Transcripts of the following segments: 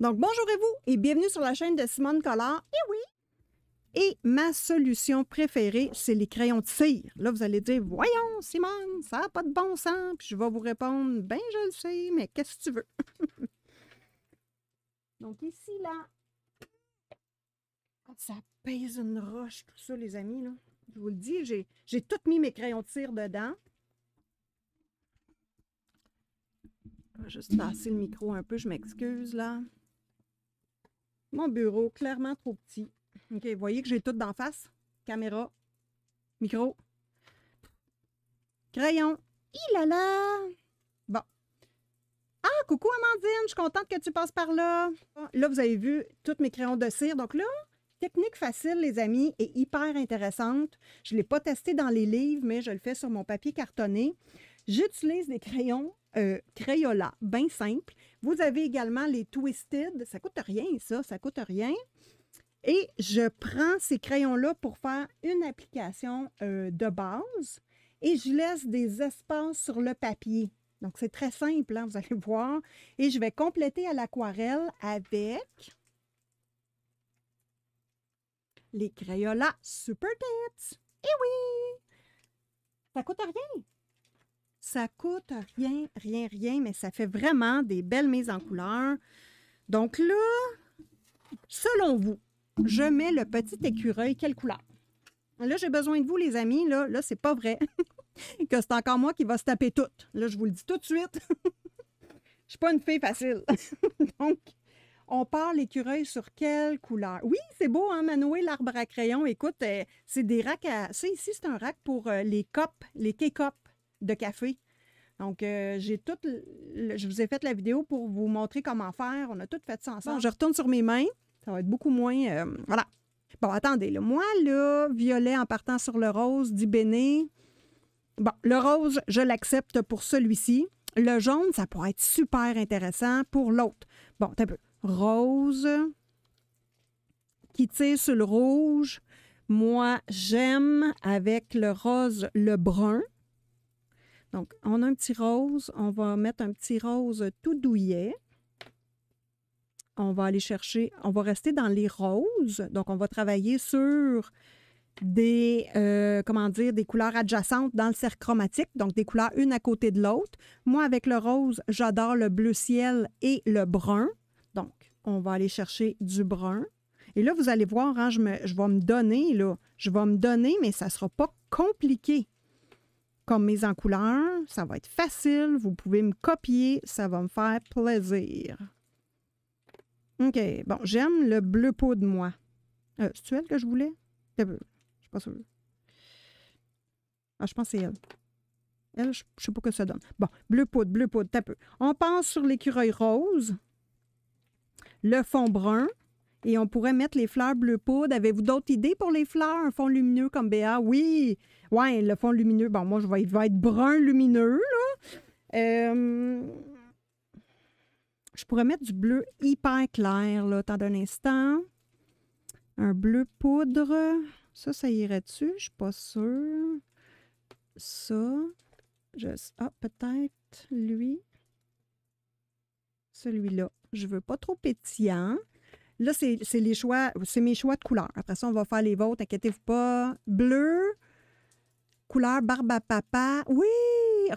Donc, bonjour à vous et bienvenue sur la chaîne de Simone Collard. Et eh oui! Et ma solution préférée, c'est les crayons de cire. Là, vous allez dire, voyons, Simone, ça n'a pas de bon sens. Puis je vais vous répondre, ben, je le sais, mais qu'est-ce que tu veux? Donc, ici, là, ah, ça pèse une roche, tout ça, les amis. Là. Je vous le dis, j'ai tout mis mes crayons de cire dedans. Je vais juste passer le micro un peu, je m'excuse, là. Mon bureau, clairement trop petit. OK, vous voyez que j'ai tout d'en face. Caméra, micro, crayon. Il là là! Bon. Ah, coucou Amandine, je suis contente que tu passes par là. Là, vous avez vu tous mes crayons de cire. Donc là, technique facile, les amis, et hyper intéressante. Je ne l'ai pas testé dans les livres, mais je le fais sur mon papier cartonné. J'utilise des crayons euh, Crayola, bien simple. Vous avez également les Twisted. Ça coûte rien, ça. Ça coûte rien. Et je prends ces crayons-là pour faire une application euh, de base et je laisse des espaces sur le papier. Donc, c'est très simple, hein, vous allez voir. Et je vais compléter à l'aquarelle avec les Crayola Super Tips. Eh oui! Ça coûte rien. Ça coûte rien, rien, rien, mais ça fait vraiment des belles mises en couleur. Donc là, selon vous, je mets le petit écureuil, quelle couleur? Là, j'ai besoin de vous, les amis. Là, là c'est pas vrai que c'est encore moi qui va se taper tout. Là, je vous le dis tout de suite. je suis pas une fille facile. Donc, on part l'écureuil sur quelle couleur? Oui, c'est beau, hein, Manoué, l'arbre à crayon. Écoute, euh, c'est des racks à... Ça, ici, c'est un rack pour euh, les copes, les k de café. Donc, euh, j'ai tout. je vous ai fait la vidéo pour vous montrer comment faire. On a tout fait ça ensemble. Ah. je retourne sur mes mains. Ça va être beaucoup moins. Euh, voilà. Bon, attendez. Moi, là, violet en partant sur le rose, dit Béné. Bon, le rose, je l'accepte pour celui-ci. Le jaune, ça pourrait être super intéressant pour l'autre. Bon, un peu. Rose qui tire sur le rouge. Moi, j'aime avec le rose le brun. Donc, on a un petit rose. On va mettre un petit rose tout douillet. On va aller chercher, on va rester dans les roses. Donc, on va travailler sur des, euh, comment dire, des couleurs adjacentes dans le cercle chromatique, donc des couleurs une à côté de l'autre. Moi, avec le rose, j'adore le bleu ciel et le brun. Donc, on va aller chercher du brun. Et là, vous allez voir, hein, je, je vais me donner, là, je vais me donner, mais ça ne sera pas compliqué comme mes en couleur. Ça va être facile. Vous pouvez me copier. Ça va me faire plaisir. OK. Bon, j'aime le bleu peau de moi. Euh, c'est-tu elle que je voulais? Je ne suis pas Ah, je pense que c'est elle. Elle, je ne sais pas que ça donne. Bon, bleu poudre, bleu poudre, t'as peu. On pense sur l'écureuil rose, le fond brun, et on pourrait mettre les fleurs bleu poudre. Avez-vous d'autres idées pour les fleurs? Un fond lumineux comme Béa? Oui! Ouais, le fond lumineux, bon, moi, je vais, va être brun lumineux, là. Euh, je pourrais mettre du bleu hyper clair, là. tant d'un instant. Un bleu poudre. Ça, ça irait-tu? Je suis pas sûre. Ça. Je... Ah, peut-être lui. Celui-là. Je veux pas trop pétillant. Là, c'est les choix, c'est mes choix de couleurs. Après ça, on va faire les vôtres, inquiétez-vous pas. Bleu, couleur barbe papa. Oui,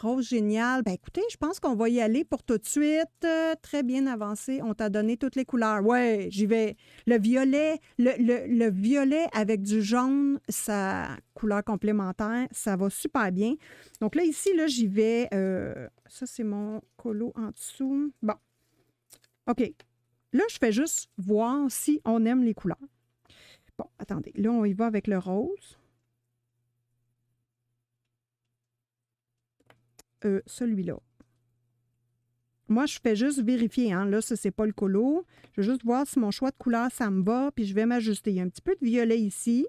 rose génial. Ben écoutez, je pense qu'on va y aller pour tout de suite. très bien avancé. On t'a donné toutes les couleurs. Ouais, j'y vais. Le violet, le, violet avec du jaune, sa couleur complémentaire, ça va super bien. Donc là, ici, là, j'y vais. Euh, ça, c'est mon colo en dessous. Bon. OK. Là, je fais juste voir si on aime les couleurs. Bon, attendez. Là, on y va avec le rose. Euh, celui-là. Moi, je fais juste vérifier. Hein. Là, ce n'est pas le colo. Je vais juste voir si mon choix de couleur, ça me va, puis je vais m'ajuster. Il y a un petit peu de violet ici.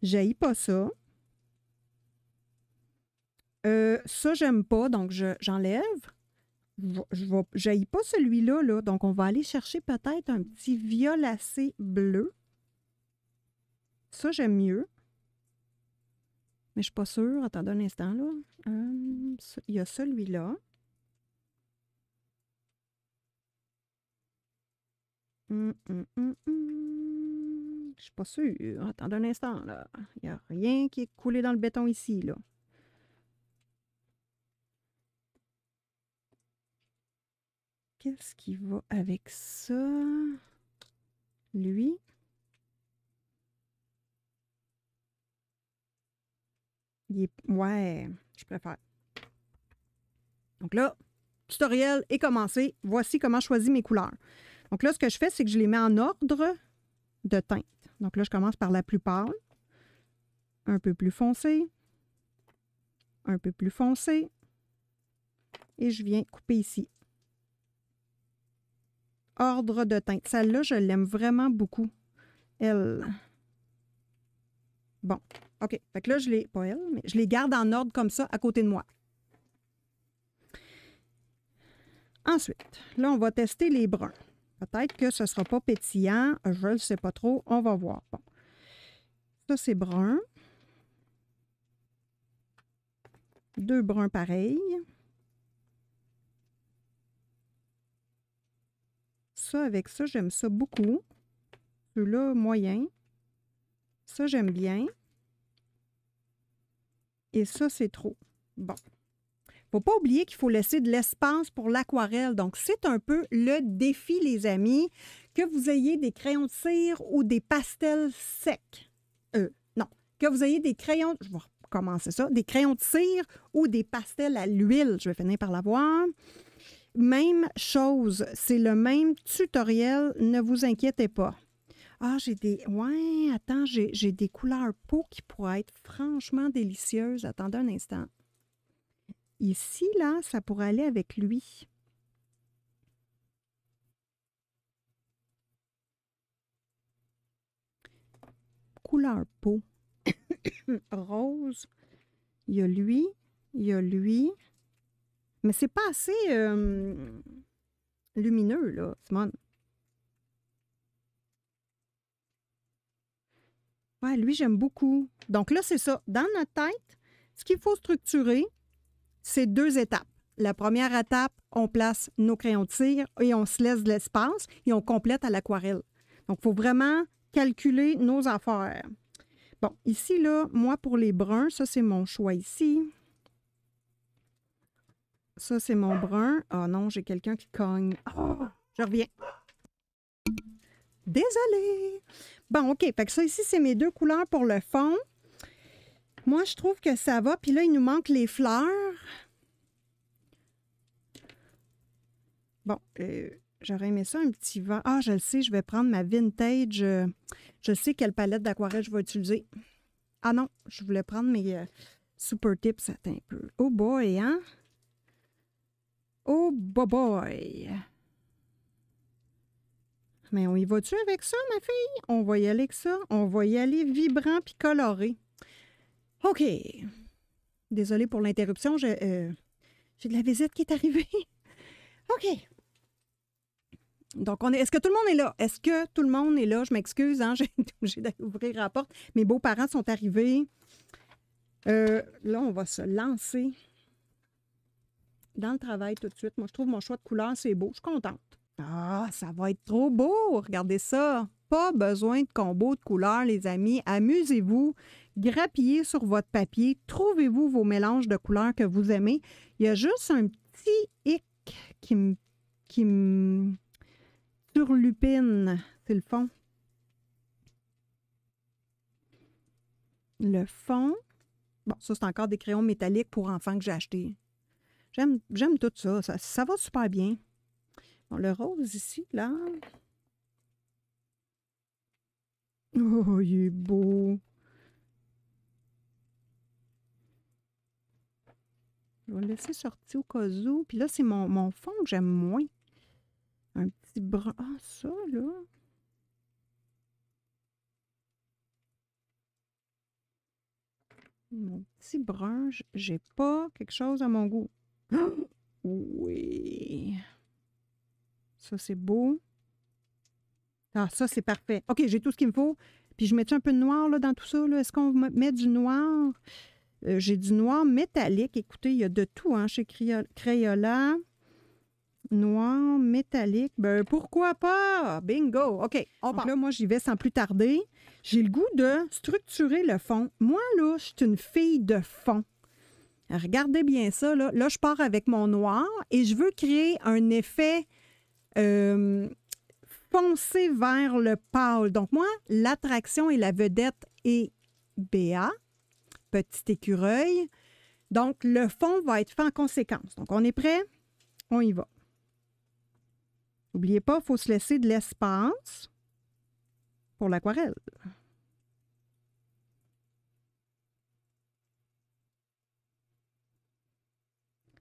j'ai pas ça. Ça, euh, ça, j'aime pas, donc j'enlève je n'aille pas celui-là, là, donc on va aller chercher peut-être un petit violacé bleu. Ça, j'aime mieux. Mais je ne hum, hum, hum, suis pas sûre. Attendez un instant. Là. il y a celui-là. je ne suis pas sûre. Attendez un instant. Là. Il n'y a rien qui est coulé dans le béton ici. Là. Qu'est-ce qui va avec ça? Lui. Ouais, je préfère. Donc là, tutoriel est commencé. Voici comment je choisis mes couleurs. Donc là, ce que je fais, c'est que je les mets en ordre de teinte. Donc là, je commence par la plus pâle, un peu plus foncée, un peu plus foncée, et je viens couper ici ordre de teinte. Celle-là, je l'aime vraiment beaucoup. Elle. Bon, OK. Fait que là, je l'ai, Pas elle, mais je les garde en ordre comme ça à côté de moi. Ensuite, là, on va tester les bruns. Peut-être que ce ne sera pas pétillant. Je ne sais pas trop. On va voir. Bon. Ça, c'est brun. Deux bruns pareils. ça avec ça, j'aime ça beaucoup. celui là moyen. Ça, j'aime bien. Et ça, c'est trop. Bon. faut pas oublier qu'il faut laisser de l'espace pour l'aquarelle. Donc, c'est un peu le défi, les amis, que vous ayez des crayons de cire ou des pastels secs. Euh, non, que vous ayez des crayons, je vais recommencer ça, des crayons de cire ou des pastels à l'huile. Je vais finir par l'avoir. Même chose, c'est le même tutoriel, ne vous inquiétez pas. Ah, j'ai des. Ouais, attends, j'ai des couleurs peau qui pourraient être franchement délicieuses. Attendez un instant. Ici, là, ça pourrait aller avec lui. Couleur peau. Rose. Il y a lui. Il y a lui. Mais c'est pas assez euh, lumineux, là, Simone. Ouais, lui, j'aime beaucoup. Donc là, c'est ça. Dans notre tête, ce qu'il faut structurer, c'est deux étapes. La première étape, on place nos crayons de cire et on se laisse de l'espace et on complète à l'aquarelle. Donc, il faut vraiment calculer nos affaires. Bon, ici, là, moi, pour les bruns, ça, c'est mon choix ici. Ça, c'est mon brun. Oh non, j'ai quelqu'un qui cogne. Oh, je reviens. Désolée. Bon, OK. Fait que ça, ici, c'est mes deux couleurs pour le fond. Moi, je trouve que ça va. Puis là, il nous manque les fleurs. Bon, euh, j'aurais aimé ça un petit vent. Ah, je le sais, je vais prendre ma vintage. Euh, je sais quelle palette d'aquarelle je vais utiliser. Ah non, je voulais prendre mes euh, super tips. un peu. Oh boy, hein? Oh, boy, boy. Mais on y va-tu avec ça, ma fille? On va y aller avec ça. On va y aller vibrant puis coloré. OK. Désolée pour l'interruption. Euh, j'ai de la visite qui est arrivée. OK. Donc, on est, est-ce que tout le monde est là? Est-ce que tout le monde est là? Je m'excuse, hein, j'ai été obligée d'ouvrir la porte. Mes beaux-parents sont arrivés. Euh, là, on va se lancer dans le travail tout de suite. Moi, je trouve mon choix de couleur, c'est beau. Je suis contente. Ah, ça va être trop beau! Regardez ça! Pas besoin de combos de couleurs, les amis. Amusez-vous. Grappillez sur votre papier. Trouvez-vous vos mélanges de couleurs que vous aimez. Il y a juste un petit hic qui me qui me surlupine. C'est le fond. Le fond. Bon, ça, c'est encore des crayons métalliques pour enfants que j'ai achetés. J'aime tout ça. ça. ça. va super bien. Bon, le rose ici, là. Oh, il est beau. Je vais le laisser sortir au cas où. Puis là, c'est mon, fond que j'aime moins. Un petit brun Ah, ça, là. Mon petit brun, j'ai pas quelque chose à mon goût. Oui. Ça, c'est beau. Ah, ça, c'est parfait. OK, j'ai tout ce qu'il me faut. Puis je mets un peu de noir là, dans tout ça? Est-ce qu'on met du noir? Euh, j'ai du noir métallique. Écoutez, il y a de tout hein, chez Crayola. Noir, métallique. Ben, pourquoi pas? Bingo! OK, on part. Ah. Là, moi, j'y vais sans plus tarder. J'ai le goût de structurer le fond. Moi, là, je suis une fille de fond. Regardez bien ça. Là, je pars avec mon noir et je veux créer un effet euh, foncé vers le pâle. Donc, moi, l'attraction et la vedette est BA, petit écureuil. Donc, le fond va être fait en conséquence. Donc, on est prêt? On y va. N'oubliez pas, il faut se laisser de l'espace pour l'aquarelle.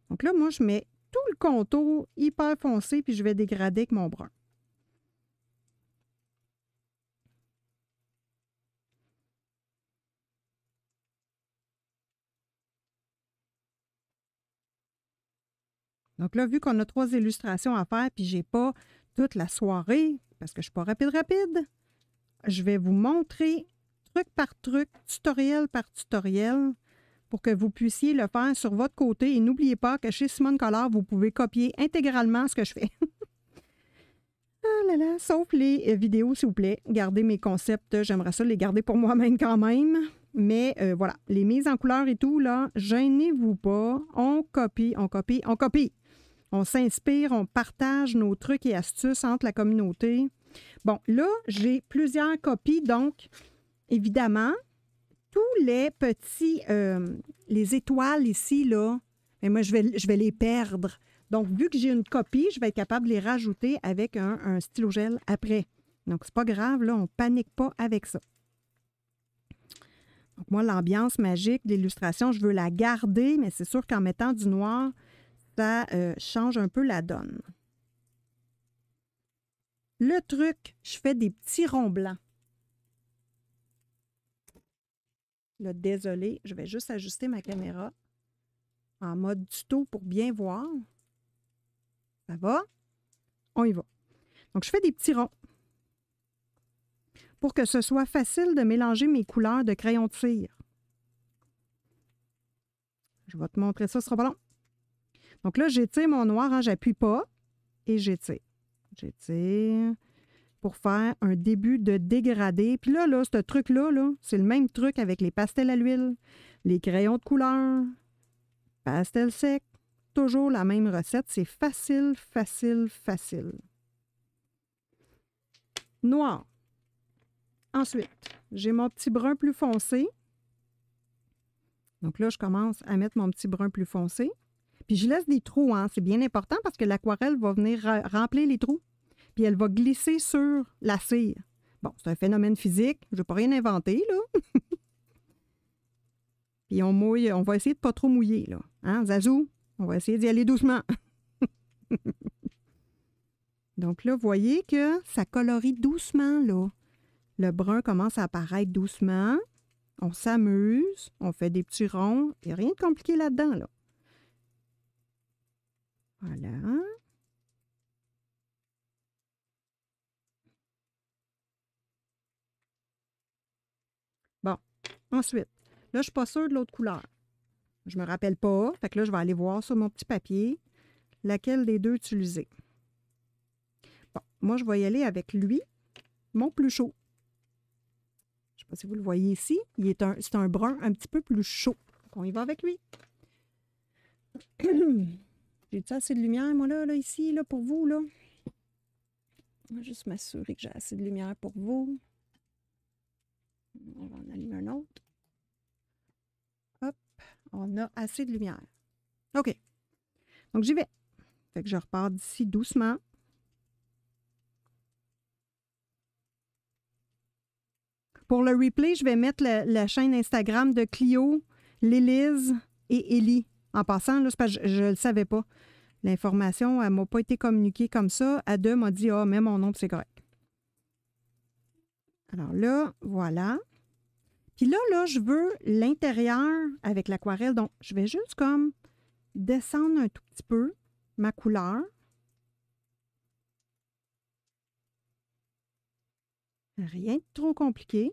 Donc là, moi, je mets tout le contour hyper foncé, puis je vais dégrader avec mon brun. Donc là, vu qu'on a trois illustrations à faire, puis je n'ai pas toute la soirée, parce que je ne suis pas rapide rapide, je vais vous montrer truc par truc, tutoriel par tutoriel, que vous puissiez le faire sur votre côté. Et n'oubliez pas que chez Simone Collard, vous pouvez copier intégralement ce que je fais. ah là là, sauf les euh, vidéos, s'il vous plaît. Gardez mes concepts. J'aimerais ça les garder pour moi-même quand même. Mais euh, voilà, les mises en couleur et tout, là, gênez-vous pas. On copie, on copie, on copie. On s'inspire, on partage nos trucs et astuces entre la communauté. Bon, là, j'ai plusieurs copies, donc évidemment, tous les petits, euh, les étoiles ici, là, mais moi, je vais, je vais les perdre. Donc, vu que j'ai une copie, je vais être capable de les rajouter avec un, stylo gel après. Donc, c'est pas grave, là, on panique pas avec ça. Donc, moi, l'ambiance magique, l'illustration, je veux la garder, mais c'est sûr qu'en mettant du noir, ça euh, change un peu la donne. Le truc, je fais des petits ronds blancs. Là, désolé, je vais juste ajuster ma caméra en mode tuto pour bien voir. Ça va? On y va. Donc, je fais des petits ronds pour que ce soit facile de mélanger mes couleurs de crayon de cire. Je vais te montrer ça, ce sera pas long. Donc là, j'étire mon noir, hein, j'appuie pas et j'étire. J'étire, pour faire un début de dégradé. Puis là, là ce truc-là, -là, c'est le même truc avec les pastels à l'huile, les crayons de couleur, pastel sec. Toujours la même recette. C'est facile, facile, facile. Noir. Ensuite, j'ai mon petit brun plus foncé. Donc là, je commence à mettre mon petit brun plus foncé. Puis je laisse des trous, hein. c'est bien important parce que l'aquarelle va venir remplir les trous puis elle va glisser sur la cire. Bon, c'est un phénomène physique, je ne vais pas rien inventer, là. puis on mouille, on va essayer de pas trop mouiller, là. Hein, Zazou? On va essayer d'y aller doucement. Donc là, vous voyez que ça colorie doucement, là. Le brun commence à apparaître doucement. On s'amuse, on fait des petits ronds. Il n'y a rien de compliqué là-dedans, là. Voilà. Ensuite, là, je ne suis pas sûre de l'autre couleur. Je ne me rappelle pas. Fait que là, je vais aller voir sur mon petit papier laquelle des deux utiliser. Bon, moi, je vais y aller avec lui, mon plus chaud. Je ne sais pas si vous le voyez ici. Il est c'est un brun un petit peu plus chaud. on y va avec lui. J'ai-tu assez de lumière, moi, là, là, ici, là, pour vous, là? Je vais juste m'assurer que j'ai assez de lumière pour vous. On va en allumer un autre. Hop, on a assez de lumière. OK. Donc, j'y vais. Fait que je repars d'ici doucement. Pour le replay, je vais mettre la chaîne Instagram de Clio, Lélise et Ellie. En passant, là, parce que je ne le savais pas. L'information, elle ne m'a pas été communiquée comme ça. À deux m'a dit Ah, mais mon nom, c'est correct. Alors là, voilà. Puis là, là, je veux l'intérieur avec l'aquarelle. Donc, je vais juste comme descendre un tout petit peu ma couleur. Rien de trop compliqué.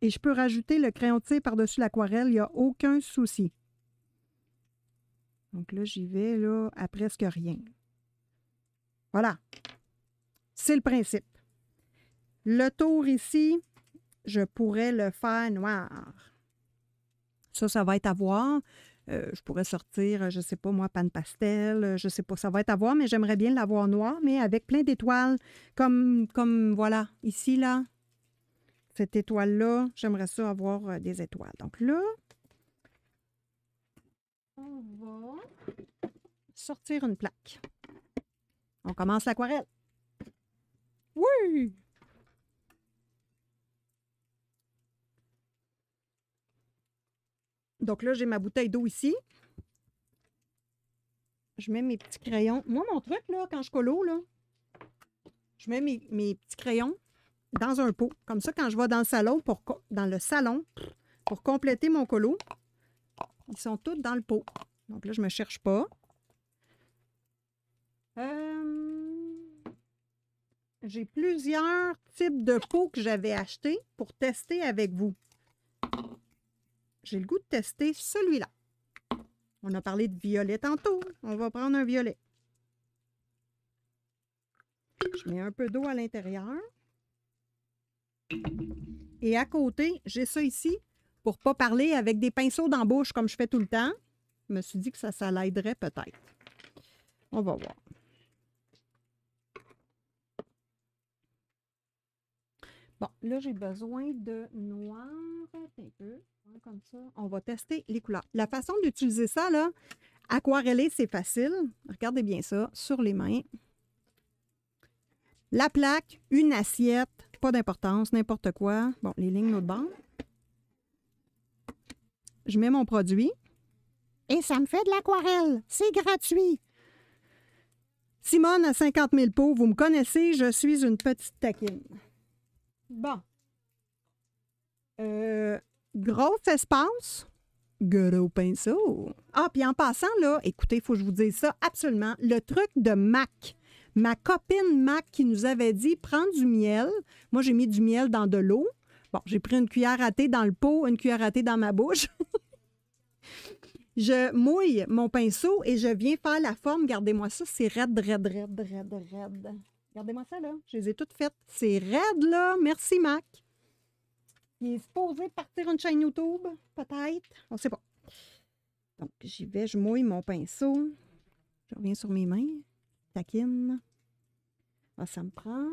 Et je peux rajouter le crayon de par-dessus l'aquarelle, il n'y a aucun souci. Donc là, j'y vais là, à presque rien. Voilà, c'est le principe. Le tour ici, je pourrais le faire noir. Ça, ça va être à voir. Euh, je pourrais sortir, je ne sais pas, moi, panne pastel, euh, je ne sais pas, ça va être à voir, mais j'aimerais bien l'avoir noir, mais avec plein d'étoiles, comme, comme, voilà, ici, là, cette étoile-là, j'aimerais ça avoir euh, des étoiles. Donc là, on va sortir une plaque. On commence l'aquarelle. Oui! Donc là, j'ai ma bouteille d'eau ici. Je mets mes petits crayons. Moi, mon truc, là, quand je colo, là, je mets mes, petits crayons dans un pot. Comme ça, quand je vais dans le salon, pour, dans le salon, pour compléter mon colo, ils sont tous dans le pot. Donc là, je ne me cherche pas. Euh, j'ai plusieurs types de peaux que j'avais achetés pour tester avec vous. J'ai le goût de tester celui-là. On a parlé de violet tantôt. On va prendre un violet. Je mets un peu d'eau à l'intérieur. Et à côté, j'ai ça ici pour ne pas parler avec des pinceaux d'embauche comme je fais tout le temps. Je me suis dit que ça, ça l'aiderait peut-être. On va voir. Bon, là, j'ai besoin de noir, un peu, hein, comme ça. On va tester les couleurs. La façon d'utiliser ça, là, aquareller, c'est facile. Regardez bien ça, sur les mains. La plaque, une assiette, pas d'importance, n'importe quoi. Bon, les lignes notre bande. Je mets mon produit. Et ça me fait de l'aquarelle. C'est gratuit. Simone à 50 000 pots, vous me connaissez, je suis une petite taquine. Bon. Euh, gros Gros pinceau. Ah, puis en passant, là, écoutez, il faut que je vous dise ça absolument. Le truc de Mac. Ma copine Mac qui nous avait dit prends du miel. Moi, j'ai mis du miel dans de l'eau. Bon, j'ai pris une cuillère à thé dans le pot, une cuillère à thé dans ma bouche. je mouille mon pinceau et je viens faire la forme. Gardez-moi ça, c'est raide, raide, raide, raide, raide. Regardez-moi ça, là. Je les ai toutes faites. C'est raide, là. Merci, Mac. Il est supposé partir une chaîne YouTube, peut-être. On ne sait pas. Donc, j'y vais, je mouille mon pinceau. Je reviens sur mes mains. Taquine. Ah, ça me prend.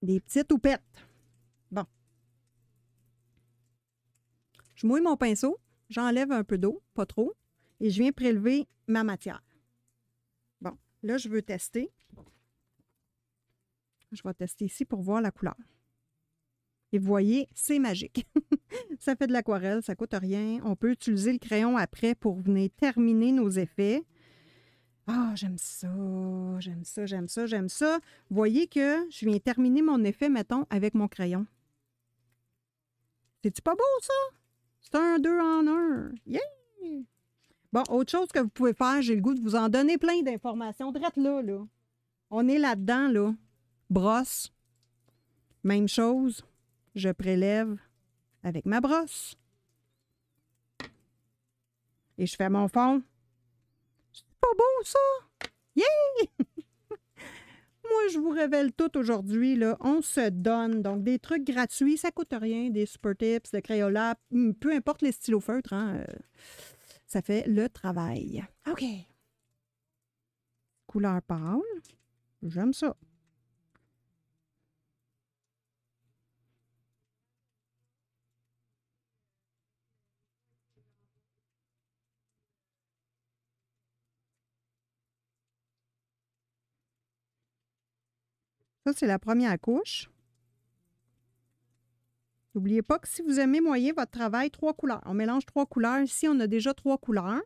Des petites oupettes. Bon. Je mouille mon pinceau. J'enlève un peu d'eau, pas trop et je viens prélever ma matière. Bon, là, je veux tester. Je vais tester ici pour voir la couleur. Et vous voyez, c'est magique. ça fait de l'aquarelle, ça ne coûte rien. On peut utiliser le crayon après pour venir terminer nos effets. Ah, j'aime ça, j'aime ça, j'aime ça, j'aime ça. Vous voyez que je viens terminer mon effet, mettons, avec mon crayon. C'est-tu pas beau, ça? C'est un 2 en 1. Yeah! Bon, autre chose que vous pouvez faire, j'ai le goût de vous en donner plein d'informations. là, là. On est là-dedans, là. Brosse. Même chose. Je prélève avec ma brosse. Et je fais mon fond. C'est pas beau, ça? Yay! Moi, je vous révèle tout aujourd'hui. On se donne. Donc, des trucs gratuits, ça coûte rien. Des super tips, de Crayola, hmm, peu importe les stylos feutres. Hein, euh. Ça fait le travail. OK. Couleur pâle. J'aime ça. Ça, c'est la première couche. N'oubliez pas que si vous aimez moyer votre travail, trois couleurs. On mélange trois couleurs. Ici, on a déjà trois couleurs.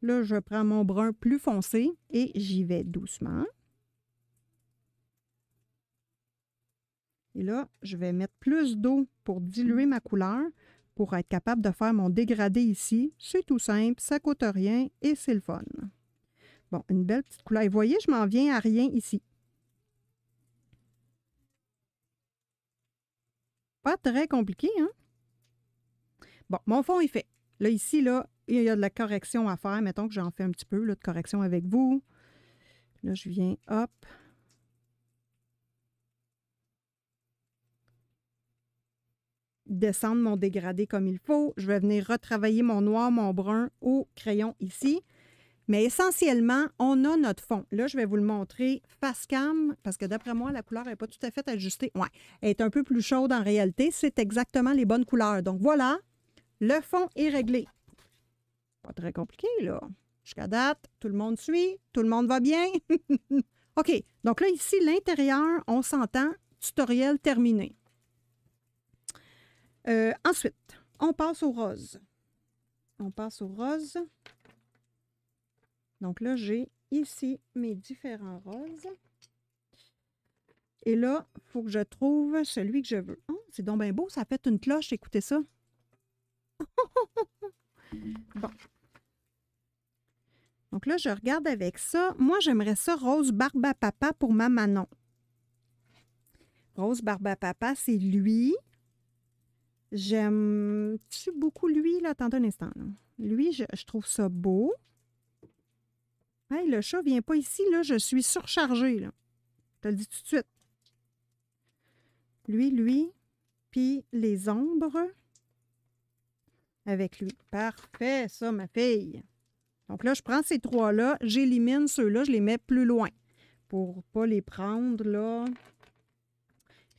Là, je prends mon brun plus foncé et j'y vais doucement. Et là, je vais mettre plus d'eau pour diluer ma couleur pour être capable de faire mon dégradé ici. C'est tout simple, ça ne coûte rien et c'est le fun. Bon, une belle petite couleur. Et voyez, je m'en viens à rien ici. Pas très compliqué, hein? Bon, mon fond est fait. Là, ici, là, il y a de la correction à faire. Mettons que j'en fais un petit peu là, de correction avec vous. Là, je viens, hop. Descendre mon dégradé comme il faut. Je vais venir retravailler mon noir, mon brun au crayon ici. Mais essentiellement, on a notre fond. Là, je vais vous le montrer face cam, parce que d'après moi, la couleur n'est pas tout à fait ajustée. Oui, elle est un peu plus chaude en réalité. C'est exactement les bonnes couleurs. Donc voilà, le fond est réglé. Pas très compliqué, là. Jusqu'à date, tout le monde suit, tout le monde va bien. OK, donc là, ici, l'intérieur, on s'entend, tutoriel terminé. Euh, ensuite, on passe au rose. On passe au rose. Donc là, j'ai ici mes différents roses. Et là, il faut que je trouve celui que je veux. Oh, c'est donc bien beau, ça fait une cloche, écoutez ça. bon. Donc là, je regarde avec ça. Moi, j'aimerais ça rose barba papa pour ma Manon. Rose barbapapa papa, c'est lui. J'aime-tu beaucoup lui? Là? Attendez un instant. Lui, je trouve ça beau le chat vient pas ici, là, je suis surchargée. Je te le dis tout de suite. Lui, lui, puis les ombres avec lui. Parfait, ça, ma fille. Donc là, je prends ces trois-là, j'élimine ceux-là, je les mets plus loin pour pas les prendre, là.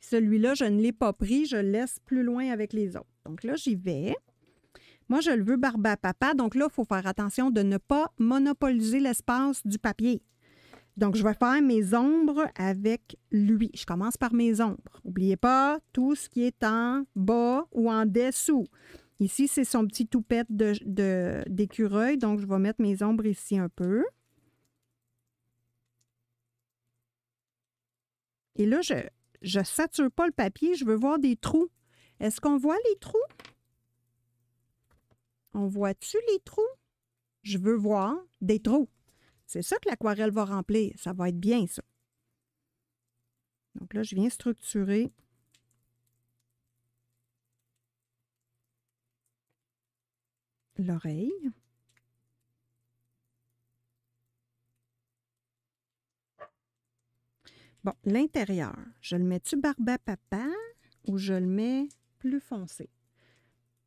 Celui-là, je ne l'ai pas pris, je le laisse plus loin avec les autres. Donc là, j'y vais. Moi, je le veux barbe papa, donc là, il faut faire attention de ne pas monopoliser l'espace du papier. Donc, je vais faire mes ombres avec lui. Je commence par mes ombres. N'oubliez pas tout ce qui est en bas ou en dessous. Ici, c'est son petit toupette d'écureuil, de, donc je vais mettre mes ombres ici un peu. Et là, je ne sature pas le papier, je veux voir des trous. Est-ce qu'on voit les trous? On voit-tu les trous? Je veux voir des trous. C'est ça que l'aquarelle va remplir. Ça va être bien, ça. Donc là, je viens structurer. l'oreille. Bon, l'intérieur, je le mets-tu barbe papa ou je le mets plus foncé?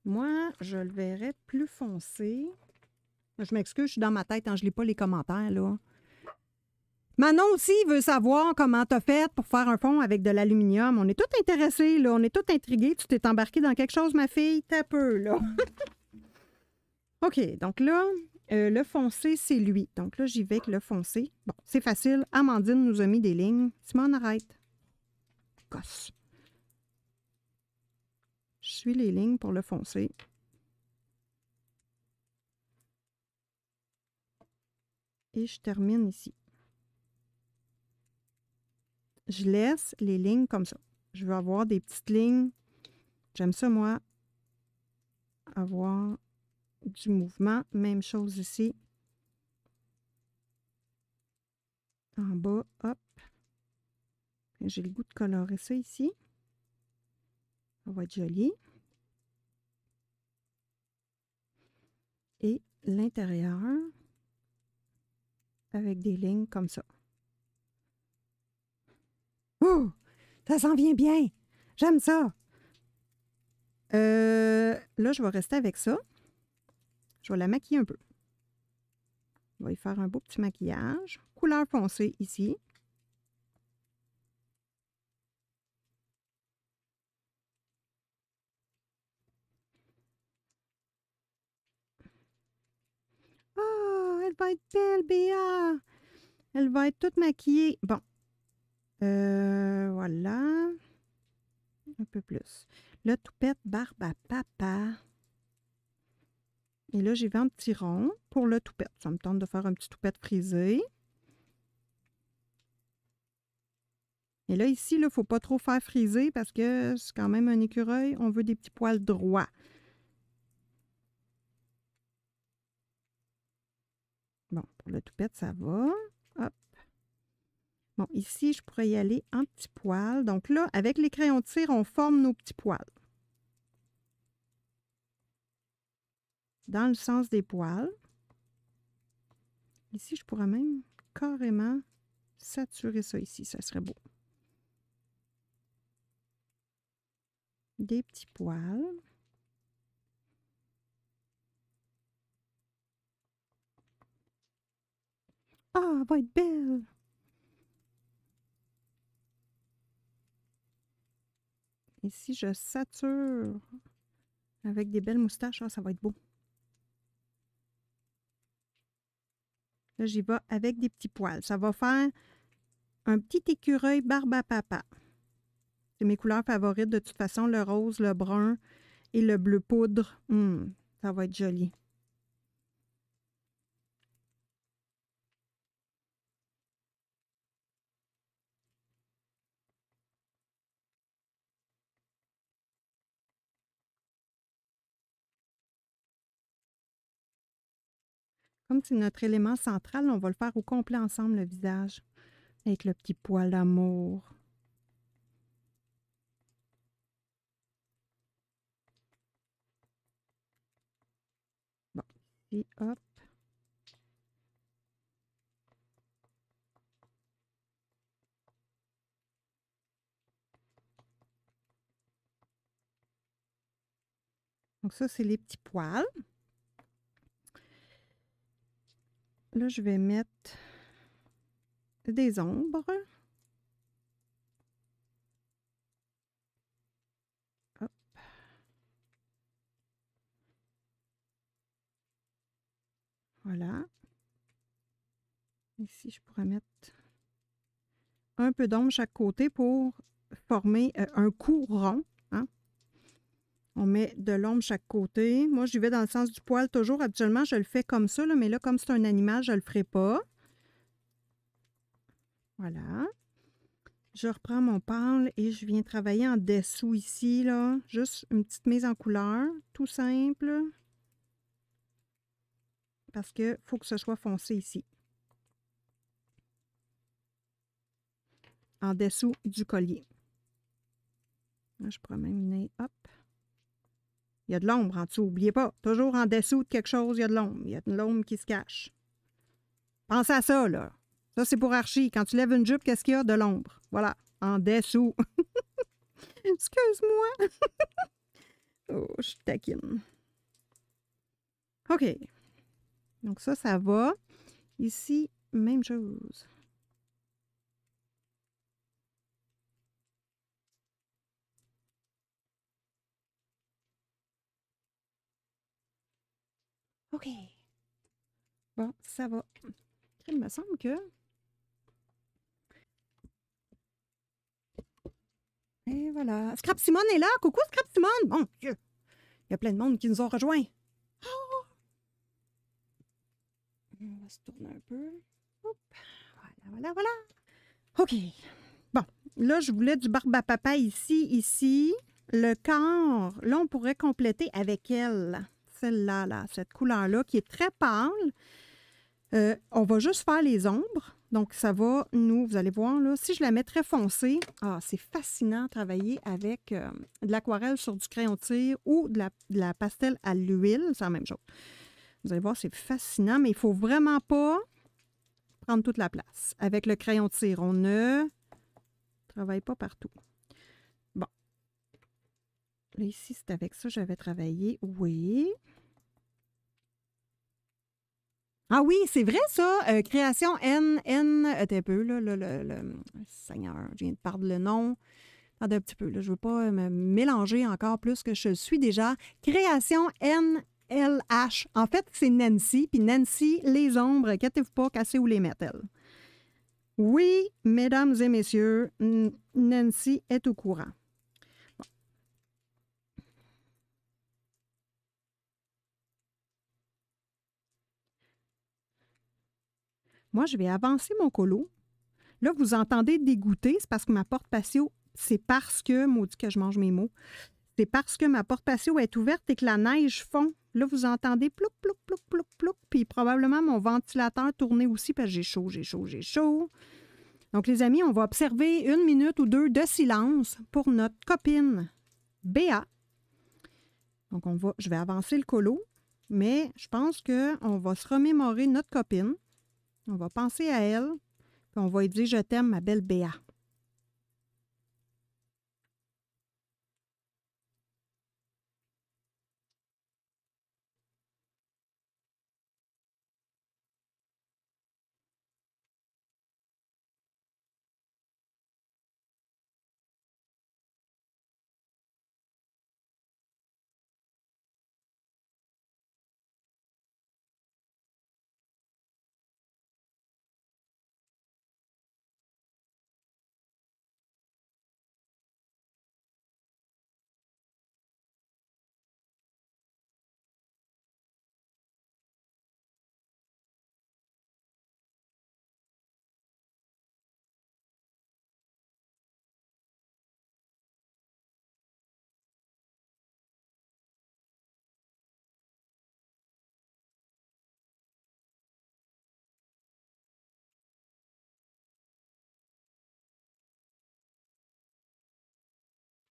Moi, je le verrais plus foncé. Je m'excuse, je suis dans ma tête, quand hein, ne je lis pas les commentaires, là. Manon aussi veut savoir comment as fait pour faire un fond avec de l'aluminium. On est tous intéressés, là. On est tous intrigués. Tu t'es embarqué dans quelque chose, ma fille. T'as peu, là. OK, donc là, euh, le foncé, c'est lui. Donc là, j'y vais avec le foncé. Bon, c'est facile. Amandine nous a mis des lignes. Simon, arrête. Gosse. Je suis les lignes pour le foncer. Et je termine ici. Je laisse les lignes comme ça. Je veux avoir des petites lignes. J'aime ça, moi, avoir du mouvement. Même chose ici. En bas, hop. J'ai le goût de colorer ça ici. On va être joli. Et l'intérieur avec des lignes comme ça. Oh! Ça s'en vient bien! J'aime ça! Euh, là, je vais rester avec ça. Je vais la maquiller un peu. Je vais y faire un beau petit maquillage. Couleur foncée ici. elle va être belle, Béa. Elle va être toute maquillée. Bon. Euh, voilà. Un peu plus. La toupette, barbe à papa. Et là, j'ai vais un petit rond pour le toupette. Ça me tente de faire un petit toupette frisé. Et là, ici, il ne faut pas trop faire friser parce que c'est quand même un écureuil. On veut des petits poils droits. Bon, pour le toupette, ça va. Hop. Bon, ici, je pourrais y aller en petits poils. Donc là, avec les crayons de cire, on forme nos petits poils. Dans le sens des poils. Ici, je pourrais même carrément saturer ça ici. Ça serait beau. Des petits poils. Ah, va être belle! Et si je sature avec des belles moustaches, ah, ça va être beau. Là, j'y vais avec des petits poils. Ça va faire un petit écureuil barbe à papa. C'est mes couleurs favorites de toute façon, le rose, le brun et le bleu poudre. Hum, ça va être joli. C'est notre élément central. On va le faire au complet ensemble, le visage, avec le petit poil d'amour. Bon, ici, hop. Donc ça, c'est les petits poils. Là, je vais mettre des ombres. Hop. Voilà. Ici, je pourrais mettre un peu d'ombre chaque côté pour former euh, un courant. On met de l'ombre chaque côté. Moi, je vais dans le sens du poil toujours. Habituellement, je le fais comme ça, mais là, comme c'est un animal, je ne le ferai pas. Voilà. Je reprends mon pâle et je viens travailler en dessous ici, là. Juste une petite mise en couleur, tout simple. Parce qu'il faut que ce soit foncé ici. En dessous du collier. je prends même hop. Il y a de l'ombre en dessous, n'oubliez pas. Toujours en dessous de quelque chose, il y a de l'ombre. Il y a de l'ombre qui se cache. Pensez à ça, là. Ça, c'est pour Archie. Quand tu lèves une jupe, qu'est-ce qu'il y a de l'ombre? Voilà, en dessous. Excuse-moi. oh, je taquine. OK. Donc ça, ça va. Ici, même chose. OK. Bon, ça va. Il me semble que... Et voilà. Scrap Simone est là. Coucou, Scrap Simone. Bon Il y a plein de monde qui nous ont rejoints. Oh! On va se tourner un peu. Voilà, voilà, voilà. OK. Bon, là, je voulais du barbe à papa ici, ici. Le corps, là, on pourrait compléter avec elle celle-là, là, cette couleur-là, qui est très pâle. Euh, on va juste faire les ombres. Donc, ça va, nous, vous allez voir, là, si je la mets très foncée, ah, c'est fascinant de travailler avec euh, de l'aquarelle sur du crayon tir ou de la, pastelle à l'huile, c'est la même chose. Vous allez voir, c'est fascinant, mais il ne faut vraiment pas prendre toute la place. Avec le crayon tir, on ne travaille pas partout ici, c'est avec ça que j'avais travaillé. Oui. Ah oui, c'est vrai ça. Euh, création N, N, peu, là, le, Seigneur, je viens de perdre le nom. Attendez un petit peu, là, je ne veux pas euh, me mélanger encore plus que je suis déjà. Création N, L, H. En fait, c'est Nancy, puis Nancy, les ombres, ne vous pas, cassez ou les mettre Oui, mesdames et messieurs, Nancy est au courant. Moi, je vais avancer mon colo. Là, vous entendez dégoûter, c'est parce que ma porte patio, c'est parce que, maudit que je mange mes mots, c'est parce que ma porte patio est ouverte et que la neige fond. Là, vous entendez plouc, plouc, plouc, plouc, plouc, puis probablement mon ventilateur tourner aussi parce que j'ai chaud, j'ai chaud, j'ai chaud. Donc, les amis, on va observer une minute ou deux de silence pour notre copine, Béa. Donc, on va, je vais avancer le colo, mais je pense qu'on va se remémorer notre copine. On va penser à elle, puis on va lui dire Je t'aime, ma belle Béa.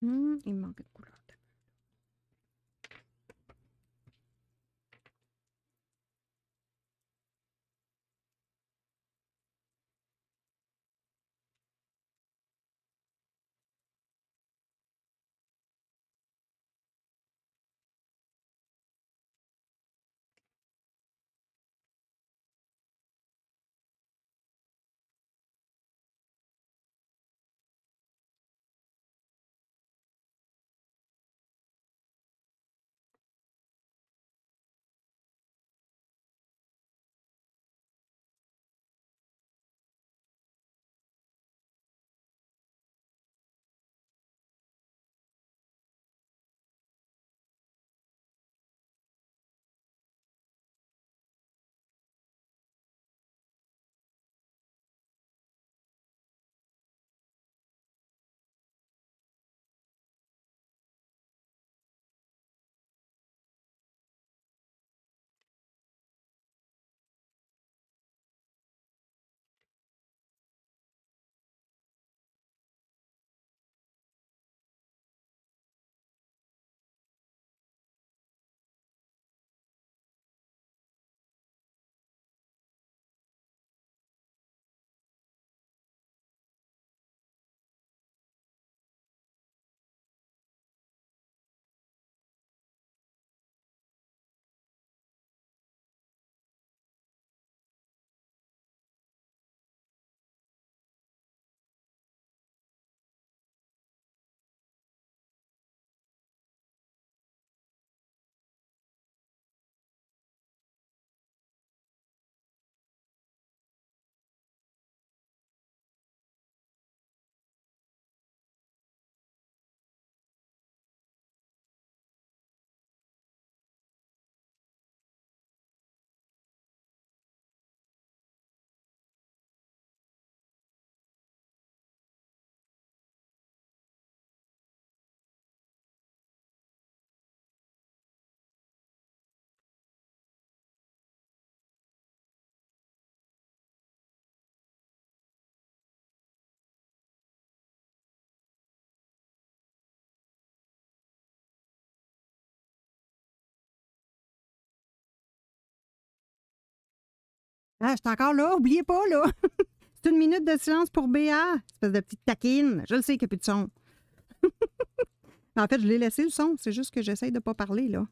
Mm, immer Ah, je suis encore là, oubliez pas, là. C'est une minute de silence pour Béa. espèce de petite taquine. Je le sais qu'il n'y a plus de son. en fait, je l'ai laissé le son, c'est juste que j'essaye de ne pas parler, là.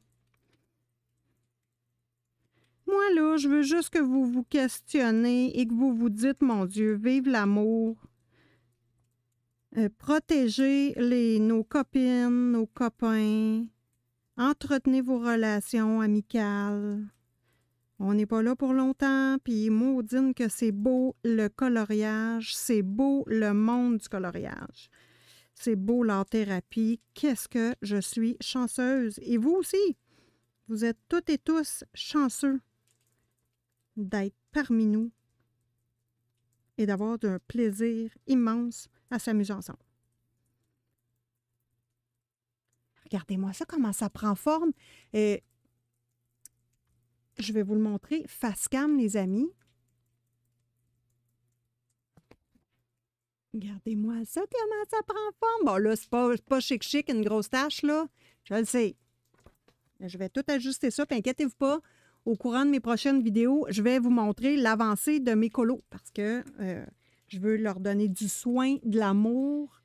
Moi, là, je veux juste que vous vous questionnez et que vous vous dites, mon Dieu, vive l'amour. Euh, protégez les, nos copines, nos copains. Entretenez vos relations amicales on n'est pas là pour longtemps, puis maudine que c'est beau le coloriage, c'est beau le monde du coloriage. C'est beau l'art thérapie. Qu'est-ce que je suis chanceuse. Et vous aussi, vous êtes toutes et tous chanceux d'être parmi nous et d'avoir un plaisir immense à s'amuser ensemble. Regardez-moi ça, comment ça prend forme. Euh, je vais vous le montrer. face cam, les amis. Regardez-moi ça, comment ça prend forme. Bon, là, c'est pas, chic-chic, une grosse tache, là. Je le sais. Je vais tout ajuster ça, puis inquiétez-vous pas. Au courant de mes prochaines vidéos, je vais vous montrer l'avancée de mes colos parce que euh, je veux leur donner du soin, de l'amour.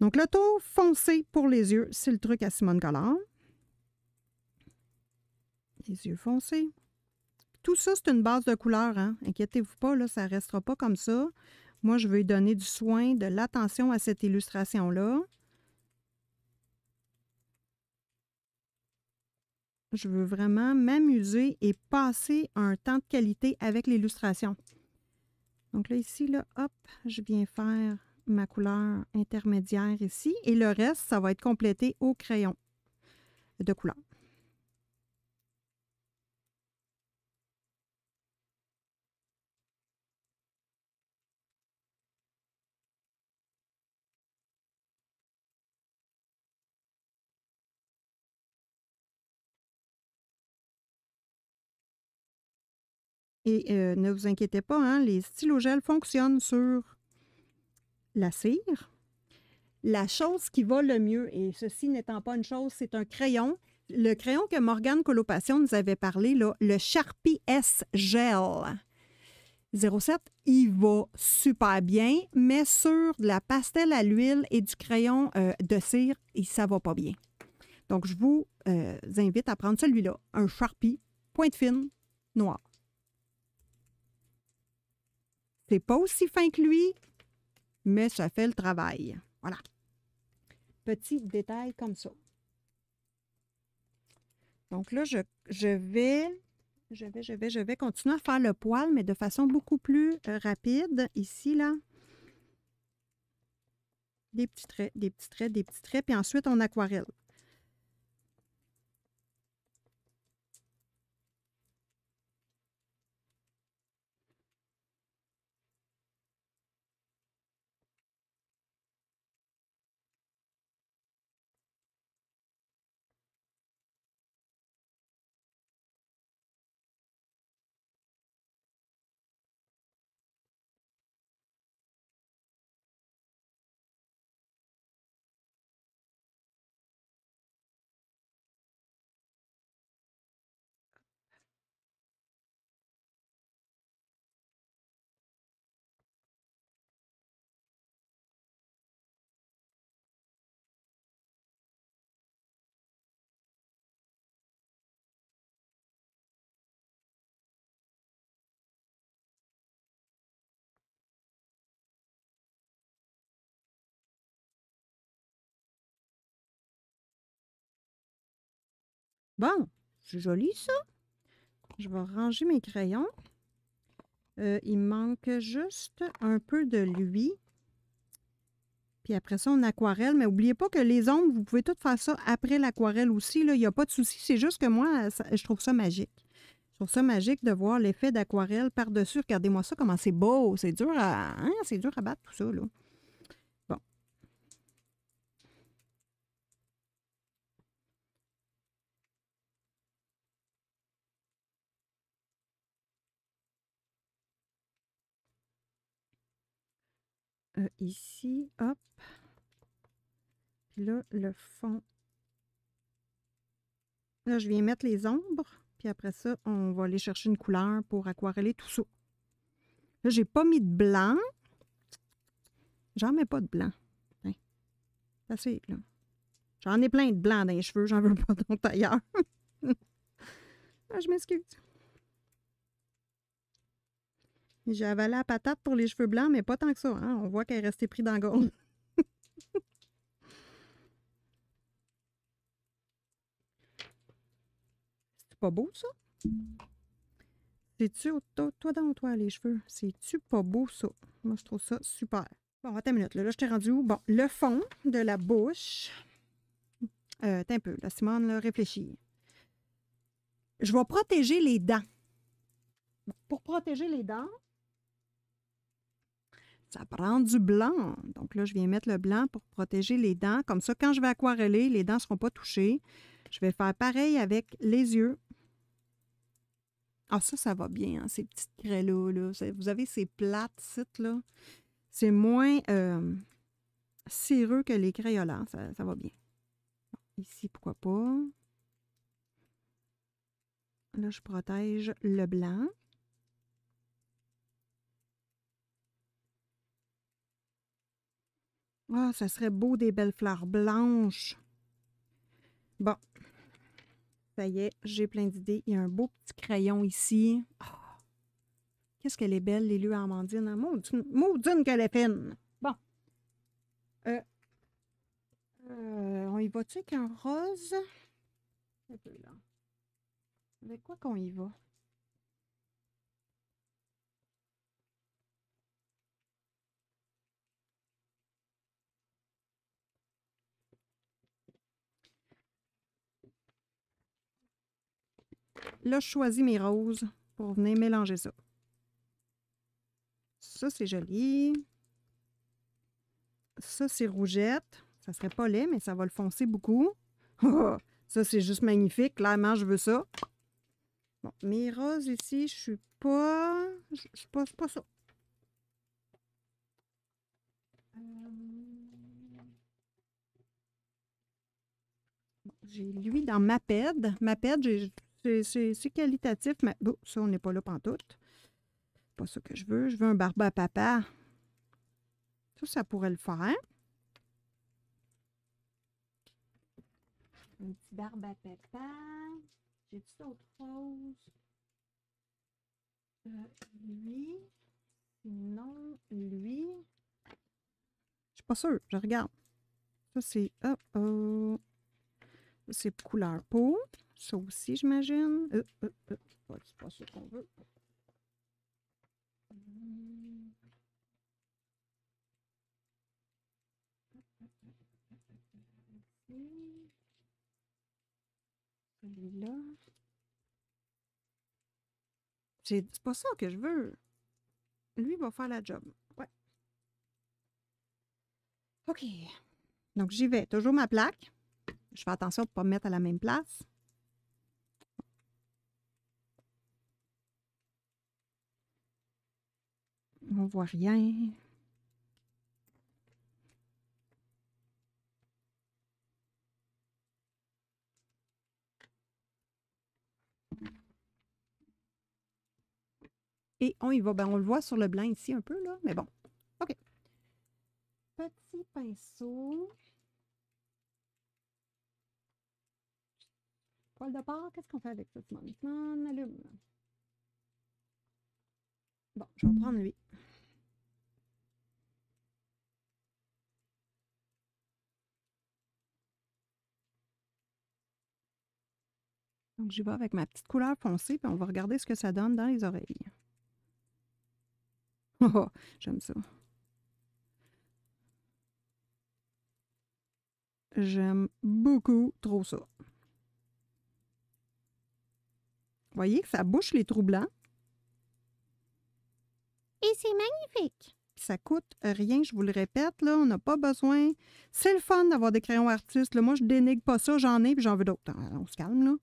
Donc, le taux foncé pour les yeux, c'est le truc à Simone Collard les yeux foncés. Tout ça, c'est une base de couleurs. Hein. Inquiétez-vous pas, là, ça ne restera pas comme ça. Moi, je veux donner du soin, de l'attention à cette illustration-là. Je veux vraiment m'amuser et passer un temps de qualité avec l'illustration. Donc là, ici, là, hop, je viens faire ma couleur intermédiaire ici. Et le reste, ça va être complété au crayon de couleur. Et euh, ne vous inquiétez pas, hein, les les gel fonctionnent sur la cire. La chose qui va le mieux, et ceci n'étant pas une chose, c'est un crayon. Le crayon que Morgane Colopation nous avait parlé, le Sharpie S Gel. 07, il va super bien, mais sur de la pastelle à l'huile et du crayon euh, de cire, ça ça va pas bien. Donc, je vous euh, invite à prendre celui-là, un Sharpie, pointe fine, noir. C'est pas aussi fin que lui, mais ça fait le travail. Voilà. Petit détail comme ça. Donc là, je, je, vais, je vais, je vais, je vais continuer à faire le poil, mais de façon beaucoup plus euh, rapide. Ici, là, des petits traits, des petits traits, des petits traits, puis ensuite on aquarelle. Bon, c'est joli ça. Je vais ranger mes crayons. Euh, il manque juste un peu de lui. Puis après ça, on aquarelle. Mais n'oubliez pas que les ombres, vous pouvez tout faire ça après l'aquarelle aussi. Il n'y a pas de souci. C'est juste que moi, je trouve ça magique. Je trouve ça magique de voir l'effet d'aquarelle par-dessus. Regardez-moi ça, comment c'est beau. C'est dur à, hein, c'est dur à battre tout ça. Là. ici, hop. là, le fond. Là, je viens mettre les ombres. Puis après ça, on va aller chercher une couleur pour aquareller tout ça. Là, j'ai pas mis de blanc. J'en mets pas de blanc. Hein. Assez, là. J'en ai plein de blanc dans les cheveux. J'en veux pas d'autre ailleurs. Ah, je m'excuse. J'ai avalé la patate pour les cheveux blancs, mais pas tant que ça. Hein. On voit qu'elle est restée prise dans le C'est pas beau, ça? C'est-tu, toi, dans toi, les cheveux, c'est-tu pas beau, ça? Moi, je trouve ça super. Bon, attends une minute, là, je t'ai rendu où? Bon, le fond de la bouche. Euh, un peu, la Simone, réfléchis. réfléchit. Je vais protéger les dents. Pour protéger les dents, ça prend du blanc. Donc là, je viens mettre le blanc pour protéger les dents. Comme ça, quand je vais aquareller, les dents ne seront pas touchées. Je vais faire pareil avec les yeux. Ah, ça, ça va bien, hein, ces petites craies-là. Vous avez ces plates sites, là. C'est moins euh, cireux que les crayolants. Hein. Ça, ça va bien. Ici, pourquoi pas. Là, je protège le blanc. Ah, ça serait beau des belles fleurs blanches. Bon. Ça y est, j'ai plein d'idées. Il y a un beau petit crayon ici. Ah! Qu'est-ce qu'elle est belle, l'élu Amandine. Hein? Maudine, maudine qu'elle est Bon. Euh, euh, on y va-tu avec un rose? Avec quoi qu'on y va? Là, je choisis mes roses pour venir mélanger ça. Ça, c'est joli. Ça, c'est rougette. Ça serait pas laid, mais ça va le foncer beaucoup. Oh, ça, c'est juste magnifique. Clairement, je veux ça. mes roses ici, je suis pas... Je, ne pas ça. J'ai lui dans ma pède. Ma pède, j'ai c'est qualitatif, mais bon, ça, on n'est pas là pour pantoute. Pas ça que je veux. Je veux un barbe à papa. Ça, ça pourrait le faire. Un petit barbe à papa. J'ai-tu d'autres choses? Euh, lui. Non, lui. Je suis pas sûre. Je regarde. Ça, c'est... Oh, oh. C'est couleur peau. Ça aussi, j'imagine. Euh, euh, euh. C'est pas ce qu'on veut. Celui-là. C'est pas ça que je veux. Lui va faire la job. Ouais. OK. Donc, j'y vais. Toujours ma plaque. Je fais attention de ne pas me mettre à la même place. On voit rien. Et on y va. Ben, on le voit sur le blanc ici un peu, là, mais bon. OK. Petit pinceau. Poil de porc, qu'est-ce qu'on fait avec ça? On allume. Bon, je vais prendre lui. Donc, j'y vais avec ma petite couleur foncée, puis on va regarder ce que ça donne dans les oreilles. Oh, oh, j'aime ça. J'aime beaucoup trop ça. Vous voyez que ça bouche les trous blancs. Et c'est magnifique. Ça coûte rien, je vous le répète, là, on n'a pas besoin. C'est le fun d'avoir des crayons artistes. Là. Moi, je dénigre pas ça, j'en ai, puis j'en veux d'autres. Hein, on se calme, là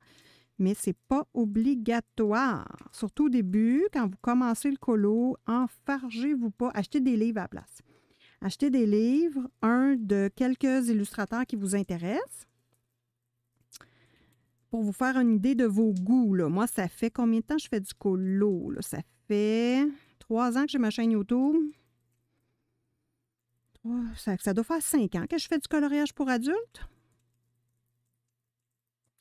mais c'est pas obligatoire. Surtout au début, quand vous commencez le colo, enfargez-vous pas. Achetez des livres à la place. Achetez des livres, un de quelques illustrateurs qui vous intéressent pour vous faire une idée de vos goûts, moi, ça fait combien de temps je fais du colo? Ça fait trois ans que j'ai ma chaîne YouTube. Ça, ça doit faire cinq ans que je fais du coloriage pour adultes.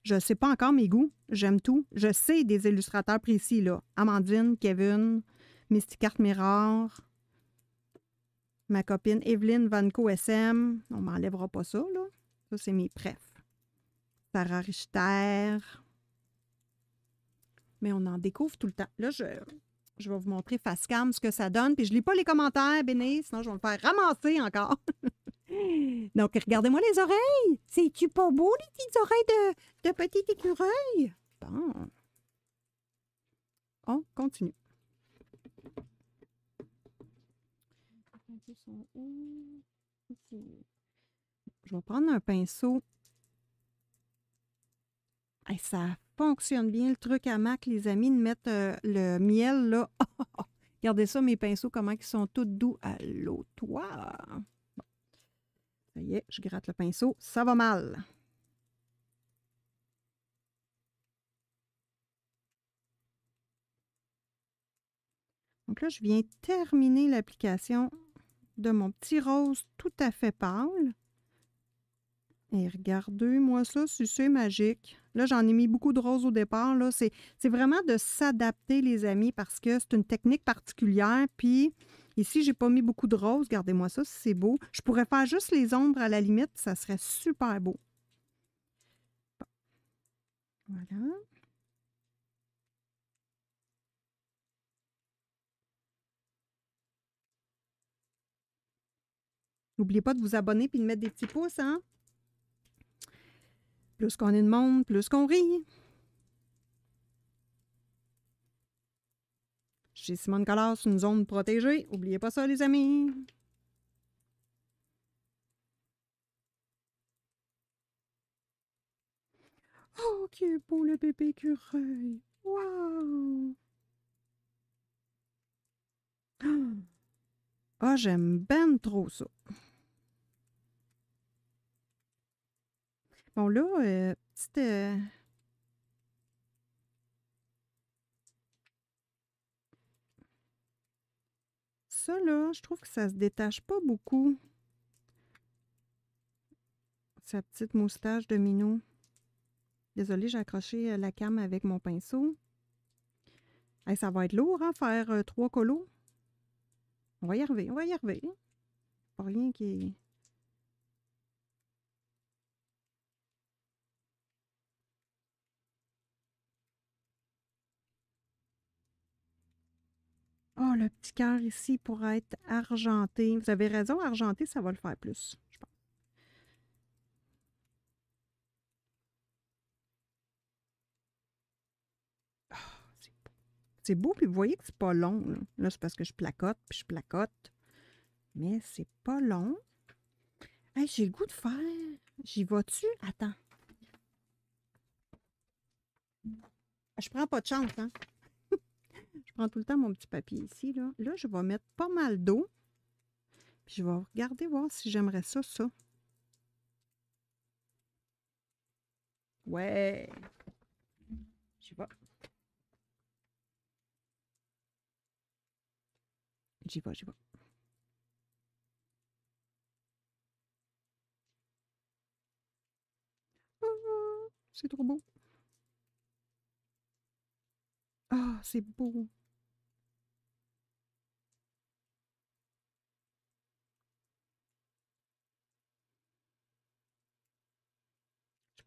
Je ne sais pas encore mes goûts. J'aime tout. Je sais des illustrateurs précis, là. Amandine, Kevin, Mysticart Mirror, ma copine Evelyne Vanco SM. On m'enlèvera pas ça, là. Ça, c'est mes prefs. Sarah Richter. Mais on en découvre tout le temps. Là, je, je vais vous montrer face cam ce que ça donne. Puis je lis pas les commentaires, Béné, sinon je vais le faire ramasser encore. Donc, regardez-moi les oreilles. C'est-tu pas beau, les petites oreilles de, de petit écureuil? Bon. On continue. Je vais prendre un pinceau. ça fonctionne bien, le truc à Mac, les amis, de mettre euh, le miel, là. Regardez ça, mes pinceaux, comment ils sont tous doux à l'eau. Toi! Ça y est, je gratte le pinceau. Ça va mal. Donc là, je viens terminer l'application de mon petit rose tout à fait pâle. Et regardez-moi ça, si c'est magique. Là, j'en ai mis beaucoup de roses au départ. Là, c'est, vraiment de s'adapter, les amis, parce que c'est une technique particulière. Puis, Ici, j'ai pas mis beaucoup de roses. Regardez-moi ça, c'est beau. Je pourrais faire juste les ombres à la limite. Ça serait super beau. Voilà. N'oubliez pas de vous abonner et de mettre des petits pouces, hein? Plus qu'on est de monde, plus qu'on rit. chez Simone Collas, une zone protégée. Oubliez pas ça, les amis. Oh, qui est beau le bébé écureuil! Wow! Ah, j'aime ben trop ça. Bon, là, euh, petite. Euh, là, je trouve que ça ne se détache pas beaucoup. Sa petite moustache de minou. Désolée, j'ai accroché euh, la cam avec mon pinceau. et ça va être lourd, hein, faire euh, trois colos. On va y arriver, on va y arriver. rien qui est... oh, le petit cœur ici pourrait être argenté. Vous avez raison, argenté, ça va le faire plus, je pense. Ah, c'est beau. puis vous voyez que c'est pas long. Là, c'est parce que je placote, puis je placote. Mais c'est pas long. j'ai le goût de faire. J'y vas-tu? Attends. Je prends pas de chance, hein? tout le temps mon petit papier ici. Là, je vais mettre pas mal d'eau. je vais regarder voir si j'aimerais ça, ça. Ouais. J'y vois J'y vais, j'y vais. Ah, c'est trop beau. Ah, c'est beau.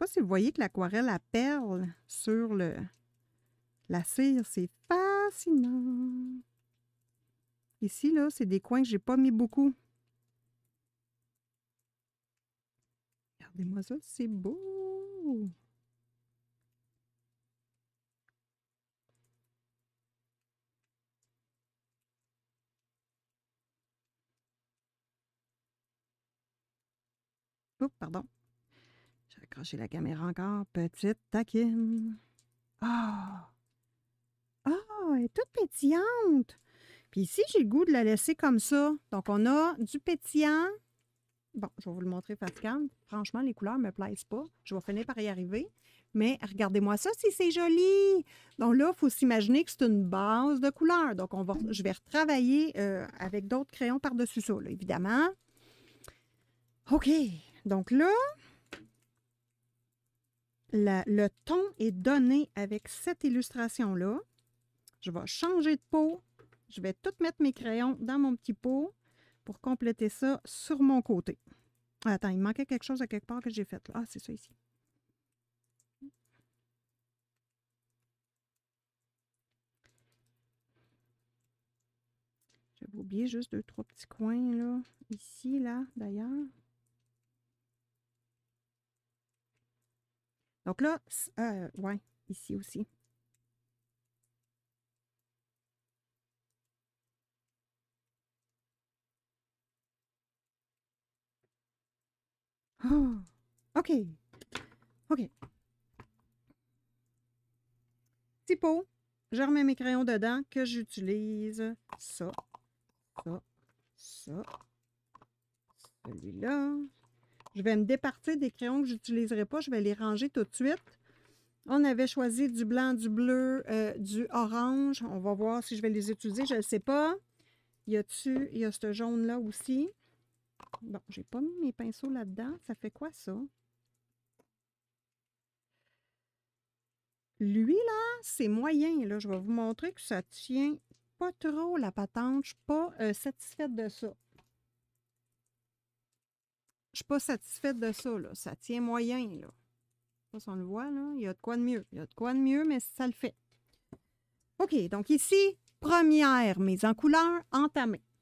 si vous voyez que l'aquarelle à perle sur le, la cire, c'est fascinant. Ici, là, c'est des coins que j'ai pas mis beaucoup. Regardez-moi ça, c'est beau! pardon accrocher la caméra encore. Petite taquine. Ah! Oh. Ah, elle est toute pétillante. Puis ici, j'ai le goût de la laisser comme ça. Donc, on a du pétillant. Bon, je vais vous le montrer fatigante. Franchement, les couleurs ne me plaisent pas. Je vais finir par y arriver. Mais regardez-moi ça, si c'est joli. Donc là, il faut s'imaginer que c'est une base de couleurs. Donc, on va, je vais retravailler euh, avec d'autres crayons par-dessus ça, évidemment. OK. Donc là, le ton est donné avec cette illustration-là. Je vais changer de pot. Je vais tout mettre mes crayons dans mon petit pot pour compléter ça sur mon côté. Attends, il manquait quelque chose à quelque part que j'ai fait. Là. Ah, c'est ça ici. J'avais oublié juste deux, trois petits coins, là. Ici, là, d'ailleurs. Donc là, euh, ouais, ici aussi. Ah, OK. OK. Petit pot. Je remets mes crayons dedans que j'utilise. Ça, ça, ça, celui-là, je vais me départir des crayons que je n'utiliserai pas. Je vais les ranger tout de suite. On avait choisi du blanc, du bleu, euh, du orange. On va voir si je vais les utiliser. Je ne sais pas. Il y a-tu... ce jaune-là aussi. Bon, j'ai pas mis mes pinceaux là-dedans. Ça fait quoi, ça? Lui, là, c'est moyen. Là. Je vais vous montrer que ça tient pas trop la patente. Je ne suis pas euh, satisfaite de ça. Je suis pas satisfaite de ça, là. Ça tient moyen, là. sais pas on le voit, là. Il y a de quoi de mieux. Il y a de quoi de mieux, mais ça le fait. OK, donc ici, première mise en couleur entamée.